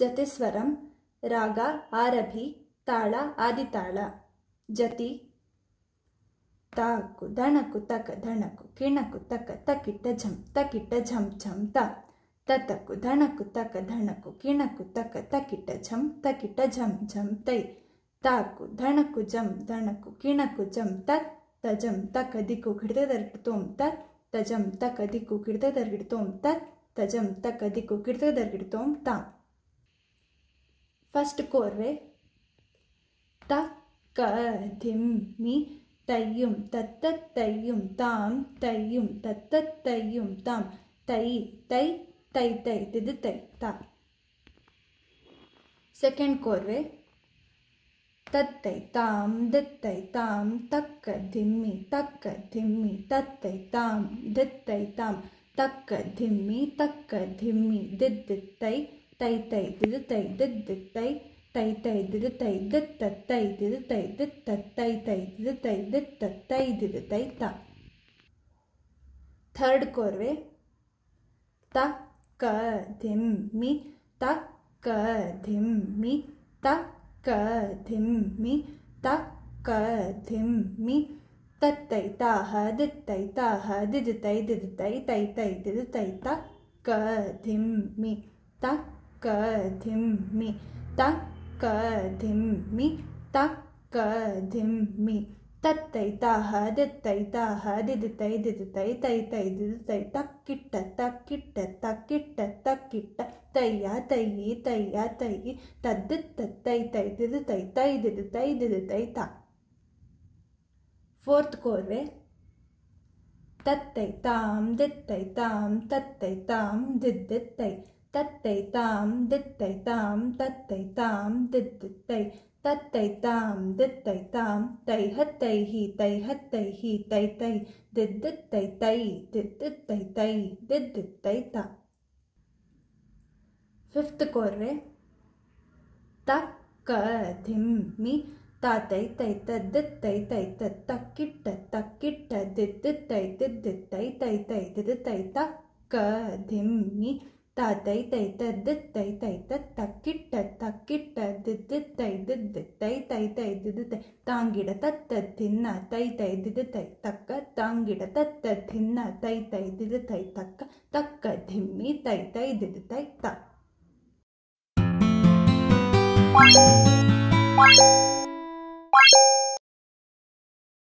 ಜತಿ ಸ್ವರಂ ರಾಗ ಆರಭಿ ತಾಳ ಆದಿತಾಳ ಜತಿ ತಾಕು ದಣಕು ತಕ ಧಣಕು ಕಿಣಕು ತಕ ತಕಿಟ ಝಂ ತಕಿಟ ಝಂ ಝಂ ತ ತತಕು ಧಣಕು ತಕ ಧಣಕು ಕಿಣಕು ತಕ ತಕಿಟ ಝಂ ತಕಿಟ ಝಂ ಝಂ ತೈ ತಾಕು ಧಣಕು ಜಂ ಧಣಕು ಕಿಣಕು ಜಂ ತ ತಜಂ ತಕ ದಿಕ್ಕು ಹಿಡ್ದದರ್ಗಿಡ್ತೋಂ ತತ್ ತಜಂ ತಕ ದಿಕ್ಕು ಹಿಡ್ದದರ್ಗಿಡ್ತೋಂ ತತ್ ತಜಂ ತಕ ದಿಕ್ಕು ದರ್ಗಿಡತೋಂ ತಾ ஃபஸ்ட்டு கோர்வை த க திம்மி தையும் தத்த தையும் தாம் தையும் தத்த தையும் தாம் தை தை தை தை திது தை தா செகண்ட் கோர்வை தத்தை தாம் தித்தை தாம் தக்க திம்மி தக்க திம்மி தத்தை தாம் தித்தை தாம் தக்க திம்மி தக்க திம்மி தித்தித்தை tay tay did the tay did the tay tay tay did the tay did the tay did the tay did the tay tay did the tay did the tay did the tay ta third corve ta ka dim mi ta ka dim mi ta ka dim mi ta ka dim mi ta tay ta ha did tay ta ha did the tay did the tay tay tay did the tay ta ka dim mi ta ka dim mi ta ka dim mi ta ka dim mi ta ka dim mi ta ka dim mi ta ka dim mi ta ka dim mi ta ka dim mi ta ka dim mi ta ka dim mi ta ka dim mi ta ka dim mi ta ka dim mi ta तक्कधिम्मि तक्कधिम्मि तक्कधिम्मि तत्तैताह दित्तैताह दिदितै दिदितै तै तै दिदितै तक्किट्ट तक्किट्ट तक्किट्ट तक्किट्ट तय्या तय्यि तय्या तय्यि तद्दित्तै तै दिदितै तै दिदितै दिदितै ता fourth कोर्वे तत्तैतां दित्तैतां तत्तैतां दिद्दित्तै तत्तैतां दित्तैतां तत्तैतां दिद्दित्तै तत्तैतां दित्तैतां तैहत्तैः तैहत्तैः तैतै दिद्दित्तैतै दिद्दित्तैतै दिद्दित्तैता fifth कोर्रे तक्कधिम्मि तातैतै तद्दित्तैतै तत्तक्किट्ट तक्किट्ट दिद्दित्तै दिद्दित्तैतैतै दिदितै तक्कधिम्मि த தை தை தத்து தை தை த தக்கிட்ட தக்கிட்ட தித்து தை தித்து தை தை தை திது தை தாங்கிட தத்த தின்ன தை தை திது தை தக்க தாங்கிட தத்த தின்ன தை தை திது தை தக்க தக்க திம்மி தை தை திது தை த Thank you.